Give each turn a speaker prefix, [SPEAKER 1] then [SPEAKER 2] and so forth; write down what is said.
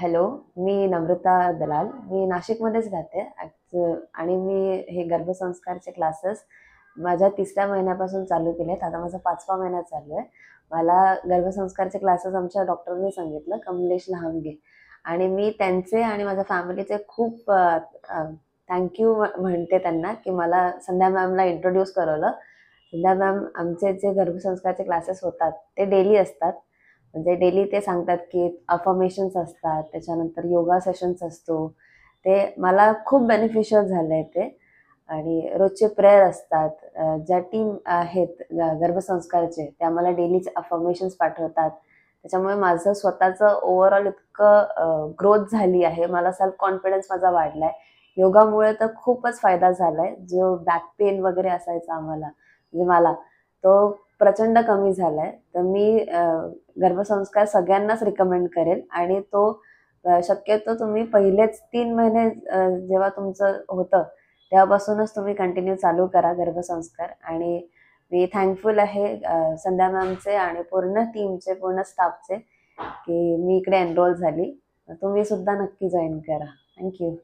[SPEAKER 1] hello मी नम्रता दलाल मी नाशिकमध्येच राहते आणि मी हे गर्भसंस्कारचे क्लासेस माझ्या तिसऱ्या महिन्यापासून चालू केले आहेत आता माझा पाचवा महिना चालू आहे मला गर्भसंस्कारचे क्लासेस आमच्या डॉक्टरने सांगितलं कमलेश लहानगे आणि मी त्यांचे आणि माझ्या फॅमिलीचे खूप थँक्यू म्हणते त्यांना की मला संध्या मॅमला इंट्रोड्यूस करवलं संध्या मॅम आमचे जे गर्भसंस्कारचे क्लासेस होतात ते डेली असतात म्हणजे डेली ते सांगतात की अफर्मेशन्स असतात त्याच्यानंतर योगा सेशन्स असतो ते मला खूप बेनिफिशियल झालं आहे ते आणि रोजचे प्रेयर असतात ज्या टीम आहेत गर्भसंस्कारचे त्या मला डेलीचे अफर्मेशन्स पाठवतात त्याच्यामुळे माझं स्वतःचं ओव्हरऑल इतकं ग्रोथ झाली आहे मला सेल्फ कॉन्फिडन्स माझा वाढला आहे योगामुळे तर खूपच फायदा झाला आहे जो बॅक पेन वगैरे असायचा आम्हाला म्हणजे मला तो प्रचंड कमी झालाय तर मी गर्भसंस्कार सगळ्यांनाच रिकमेंड करेल आणि तो शक्यतो तुम्ही पहिलेच तीन महिने जेव्हा तुमचं होतं तेव्हापासूनच तुम्ही कंटिन्यू चालू करा गर्भसंस्कार आणि मी थँकफुल आहे संध्या मॅमचे आणि पूर्ण टीमचे पूर्ण स्टाफचे की मी इकडे एनरोल झाली तुम्ही सुद्धा नक्की जॉईन करा थँक्यू